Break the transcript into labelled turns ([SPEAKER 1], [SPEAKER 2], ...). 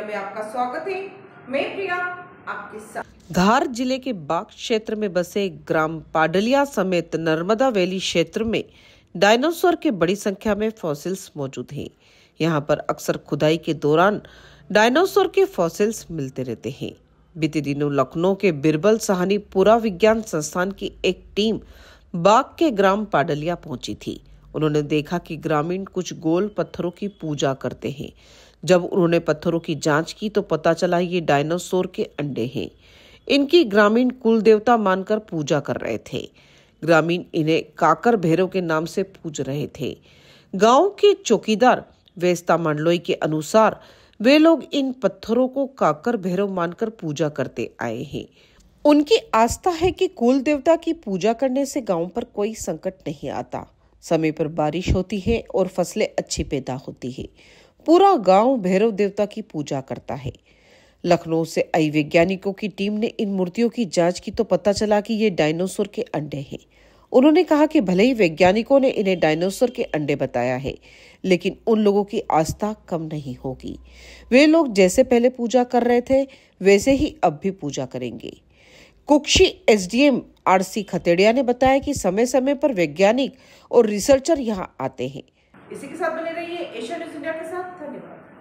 [SPEAKER 1] media में आपका स्वागत है मैं प्रिया आपके साथ
[SPEAKER 2] धार जिले के बाग क्षेत्र में बसे ग्राम पाडलिया समेत नर्मदा वैली क्षेत्र में डायनासोर के बड़ी संख्या में फॉसिल्स मौजूद हैं यहाँ पर अक्सर खुदाई के दौरान डायनासोर के फॉसिल्स मिलते रहते हैं बीते दिनों लखनऊ के बिरबल सहानी पुरा विज्ञान संस्थान की एक टीम बाग के ग्राम पाडलिया पहुंची थी उन्होंने देखा कि ग्रामीण कुछ गोल पत्थरों की पूजा करते हैं जब उन्होंने पत्थरों की जांच की तो पता चला ये डायनासोर के अंडे हैं इनकी ग्रामीण कुल देवता मानकर पूजा कर रहे थे ग्रामीण इन्हें काकर भैरव के नाम से पूज रहे थे गांव के चौकीदार वेस्ता मंडलोई के अनुसार वे लोग इन पत्थरों को काकर भैरव मानकर पूजा करते आए हैं उनकी आस्था है कि कुल देवता की पूजा करने से गांव पर कोई संकट नहीं आता समय पर बारिश होती है और फसलें अच्छी पैदा होती है पूरा गांव भैरव देवता की पूजा करता है लखनऊ से आई वैज्ञानिकों की टीम ने इन मूर्तियों की जांच की तो पता चला कि ये डायनासोर के अंडे हैं उन्होंने कहा कि भले ही वैज्ञानिकों ने इन्हें डायनासोर के अंडे बताया है लेकिन उन लोगों की आस्था कम नहीं होगी वे लोग जैसे पहले पूजा कर रहे थे वैसे ही अब भी पूजा करेंगे कुक्षी एसडीएम आरसी खतेड़िया ने बताया कि समय समय पर वैज्ञानिक और रिसर्चर यहाँ आते हैं इसी के साथ बने रहिए एशिया न्यूज इंडिया के साथ
[SPEAKER 3] धन्यवाद